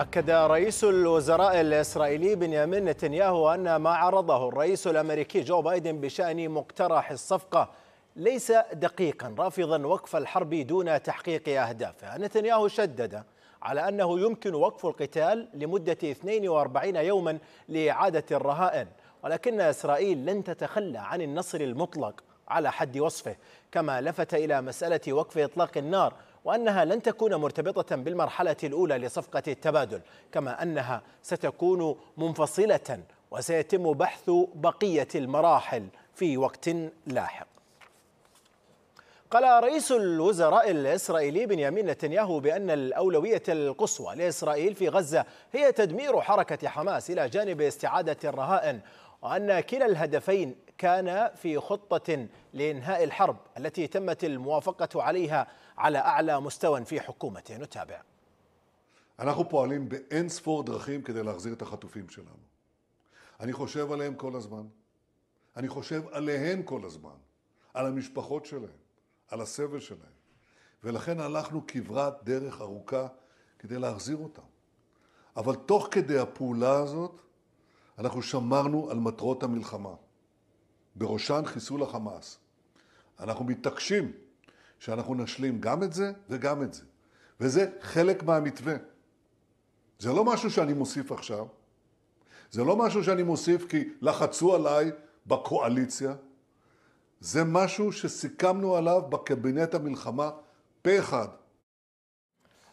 أكد رئيس الوزراء الإسرائيلي بنيامين نتنياهو أن ما عرضه الرئيس الأمريكي جو بايدن بشأن مقترح الصفقة ليس دقيقا رافضا وقف الحرب دون تحقيق أهدافها نتنياهو شدد على أنه يمكن وقف القتال لمدة 42 يوما لإعادة الرهائن ولكن إسرائيل لن تتخلى عن النصر المطلق على حد وصفه كما لفت إلى مسألة وقف إطلاق النار وأنها لن تكون مرتبطة بالمرحلة الأولى لصفقة التبادل كما أنها ستكون منفصلة وسيتم بحث بقية المراحل في وقت لاحق قال رئيس الوزراء الإسرائيلي بنيامين نتنياهو بأن الأولوية القصوى لإسرائيل في غزة هي تدمير حركة حماس إلى جانب استعادة الرهائن وأن كلا الهدفين كان في خطة لإنهاء الحرب التي تمت الموافقة عليها على أعلى مستوى في حكومته نتابع אנחנו פועלים באין ספור דרכים כדי להחזיר את החטופים שלנו. אני חושב עליהם כל הזמן. אני חושב עליהם כל הזמן. על המשפחות שלהם, על הסבל שלהם. ולכן הלכנו כברת דרך ארוכה כדי להחזיר אותם. אבל תוך כדי הפעולה הזאת, אנחנו שמרנו על מטרות המלחמה. בראשן חיסול החמאס. אנחנו מתעקשים שאנחנו נשלים גם את זה וגם את זה. וזה חלק מהמתווה. זה לא משהו שאני מוסיף עכשיו, זה לא משהו שאני מוסיף כי לחצו עליי בקואליציה, זה משהו שסיכמנו עליו בקבינט המלחמה פה אחד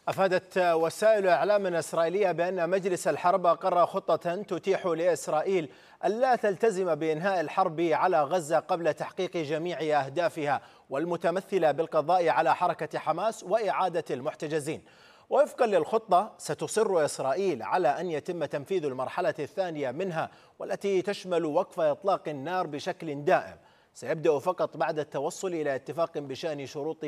أفادت وسائل إعلام إسرائيلية بأن مجلس الحرب أقر خطة تتيح لإسرائيل ألا تلتزم بإنهاء الحرب على غزة قبل تحقيق جميع أهدافها والمتمثلة بالقضاء على حركة حماس وإعادة المحتجزين وفقا للخطة ستصر إسرائيل على أن يتم تنفيذ المرحلة الثانية منها والتي تشمل وقف إطلاق النار بشكل دائم سيبدأ فقط بعد التوصل إلى اتفاق بشأن شروط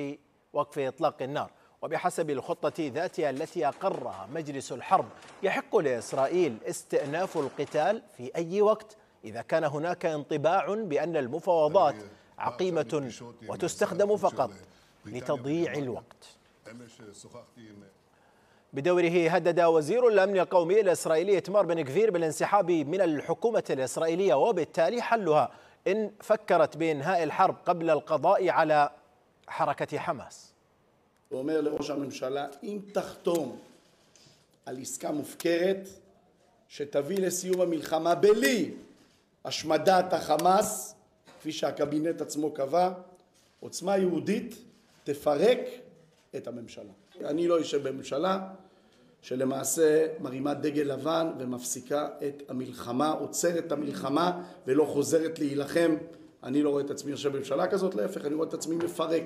وقف إطلاق النار وبحسب الخطة ذاتها التي أقرها مجلس الحرب يحق لإسرائيل استئناف القتال في أي وقت إذا كان هناك انطباع بأن المفاوضات عقيمة وتستخدم فقط لتضييع الوقت بدوره هدد وزير الأمن القومي الإسرائيلي تمار بن كفير بالانسحاب من الحكومة الإسرائيلية وبالتالي حلها إن فكرت بإنهاء الحرب قبل القضاء على حركة حماس ואומר לראש הממשלה, אם תחתום על עסקה מופקרת שתביא לסיום המלחמה בלי השמדת החמאס, כפי שהקבינט עצמו קבע, עוצמה יהודית תפרק את הממשלה. אני לא אשב בממשלה שלמעשה מרימה דגל לבן ומפסיקה את המלחמה, עוצרת את המלחמה ולא חוזרת להילחם. אני לא רואה את עצמי יושב בממשלה כזאת, להפך, אני רואה את עצמי מפרק.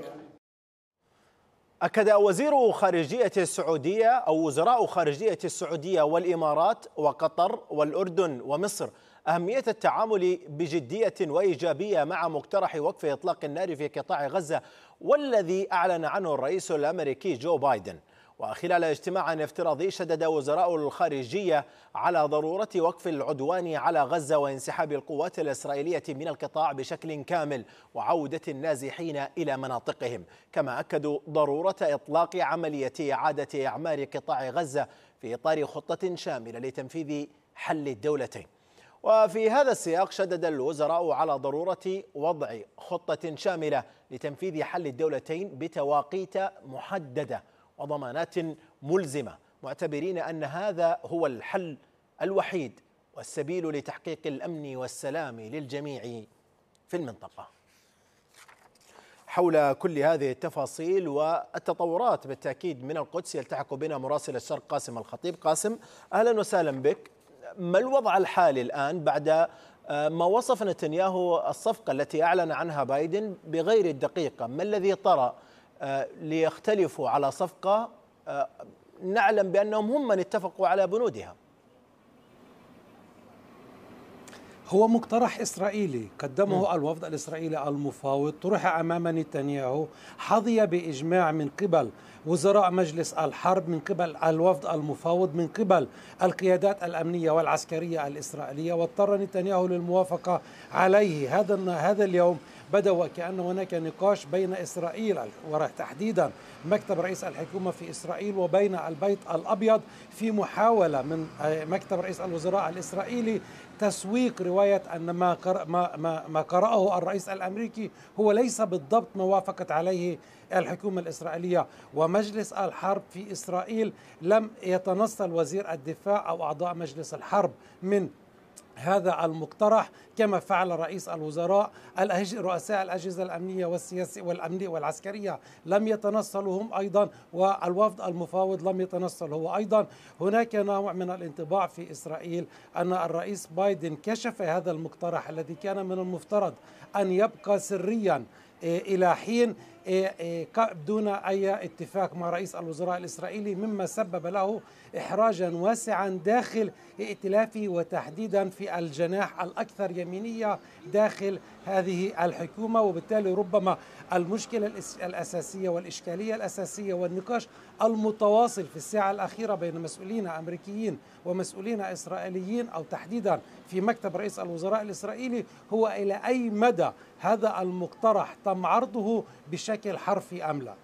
أكد وزير خارجية السعودية أو وزراء خارجية السعودية والإمارات وقطر والأردن ومصر أهمية التعامل بجدية وإيجابية مع مقترح وقف إطلاق النار في قطاع غزة والذي أعلن عنه الرئيس الأمريكي جو بايدن وخلال اجتماع افتراضي شدد وزراء الخارجية على ضرورة وقف العدوان على غزة وانسحاب القوات الإسرائيلية من القطاع بشكل كامل وعودة النازحين إلى مناطقهم كما أكدوا ضرورة إطلاق عملية إعادة إعمار قطاع غزة في إطار خطة شاملة لتنفيذ حل الدولتين وفي هذا السياق شدد الوزراء على ضرورة وضع خطة شاملة لتنفيذ حل الدولتين بتواقيت محددة وضمانات ملزمه معتبرين ان هذا هو الحل الوحيد والسبيل لتحقيق الامن والسلام للجميع في المنطقه. حول كل هذه التفاصيل والتطورات بالتاكيد من القدس يلتحق بنا مراسل الشرق قاسم الخطيب، قاسم اهلا وسهلا بك. ما الوضع الحالي الان بعد آه، ما وصف نتنياهو الصفقه التي اعلن عنها بايدن بغير الدقيقه، ما الذي طرأ آه، ليختلفوا على صفقة آه، نعلم بأنهم هم من اتفقوا على بنودها هو مقترح إسرائيلي قدمه م. الوفد الإسرائيلي المفاوض طرح أمام نتنياهو حظي بإجماع من قبل وزراء مجلس الحرب من قبل الوفد المفاوض من قبل القيادات الأمنية والعسكرية الإسرائيلية واضطر نتنياهو للموافقة عليه هذا هذا اليوم بدا وكأن هناك نقاش بين إسرائيل وتحديدا مكتب رئيس الحكومة في إسرائيل وبين البيت الأبيض في محاولة من مكتب رئيس الوزراء الإسرائيلي تسويق رواية أن ما, ما, ما, ما قرأه الرئيس الأمريكي هو ليس بالضبط ما وافقت عليه الحكومة الإسرائيلية ومجلس الحرب في إسرائيل لم يتنصل وزير الدفاع أو أعضاء مجلس الحرب من هذا المقترح كما فعل رئيس الوزراء رؤساء الأجهزة الأمنية والسياسية والأمنية والعسكرية لم يتنصلوا هم أيضا والوفد المفاوض لم يتنصل هو أيضا هناك نوع من الانطباع في إسرائيل أن الرئيس بايدن كشف هذا المقترح الذي كان من المفترض أن يبقى سريا إيه، إلى حين إيه، إيه، دون أي اتفاق مع رئيس الوزراء الإسرائيلي مما سبب له إحراجا واسعا داخل ائتلافه وتحديدا في الجناح الأكثر يمينية داخل هذه الحكومة وبالتالي ربما المشكلة الأساسية والإشكالية الأساسية والنقاش المتواصل في الساعة الأخيرة بين مسؤولين أمريكيين ومسؤولين إسرائيليين أو تحديدا في مكتب رئيس الوزراء الإسرائيلي هو إلى أي مدى هذا المقترح تم عرضه بشكل بشكل حرفي أم لا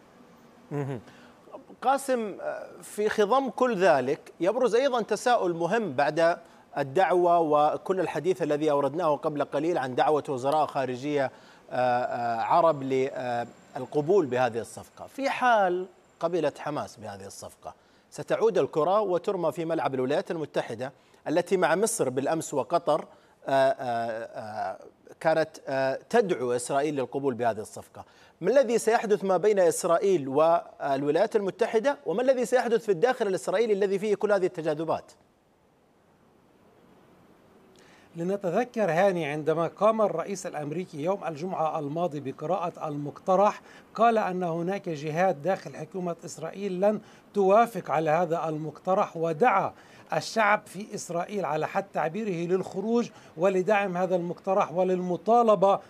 قاسم آه، في خضم كل ذلك يبرز أيضا تساؤل مهم بعد الدعوة وكل الحديث الذي أوردناه قبل قليل عن دعوة وزراء خارجية آه، آه، عرب للقبول بهذه الصفقة في حال قبلت حماس بهذه الصفقة ستعود الكرة وترمى في ملعب الولايات المتحدة التي مع مصر بالأمس وقطر كانت آه، تدعو إسرائيل للقبول بهذه الصفقة ما الذي سيحدث ما بين إسرائيل والولايات المتحدة وما الذي سيحدث في الداخل الإسرائيلي الذي فيه كل هذه التجاذبات لنتذكر هاني عندما قام الرئيس الامريكي يوم الجمعه الماضي بقراءه المقترح قال ان هناك جهات داخل حكومه اسرائيل لن توافق على هذا المقترح ودعا الشعب في إسرائيل على حد تعبيره للخروج ولدعم هذا المقترح وللمطالبة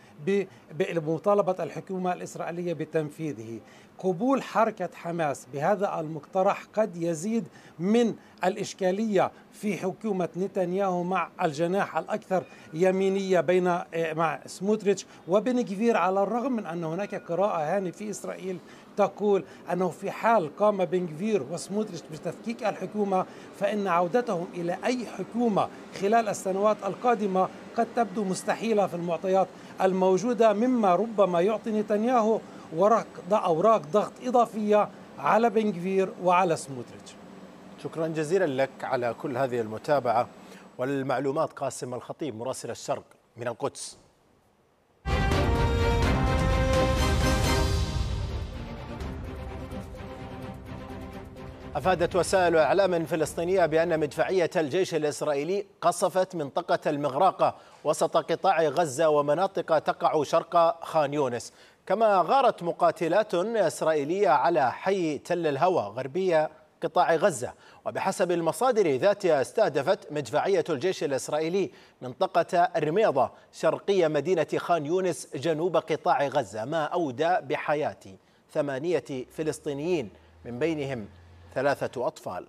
بمطالبة الحكومة الإسرائيلية بتنفيذه قبول حركة حماس بهذا المقترح قد يزيد من الإشكالية في حكومة نتنياهو مع الجناح الأكثر يمينية بين مع سموتريتش وبن على الرغم من أن هناك قراءة هانه في إسرائيل تقول أنه في حال قام بنجفير وسموتريش بتفكيك الحكومة فإن عودتهم إلى أي حكومة خلال السنوات القادمة قد تبدو مستحيلة في المعطيات الموجودة مما ربما يعطي نتنياهو ورق أوراق ضغط إضافية على بنجفير وعلى سموتريتش شكرا جزيلا لك على كل هذه المتابعة والمعلومات قاسم الخطيب مراسل الشرق من القدس أفادت وسائل إعلام فلسطينية بأن مدفعية الجيش الإسرائيلي قصفت منطقة المغراقة وسط قطاع غزة ومناطق تقع شرق خان يونس كما غارت مقاتلات إسرائيلية على حي تل الهوى غربية قطاع غزة وبحسب المصادر ذاتها استهدفت مدفعية الجيش الإسرائيلي منطقة الرميضة شرقية مدينة خان يونس جنوب قطاع غزة ما أودى بحياة ثمانية فلسطينيين من بينهم ثلاثة أطفال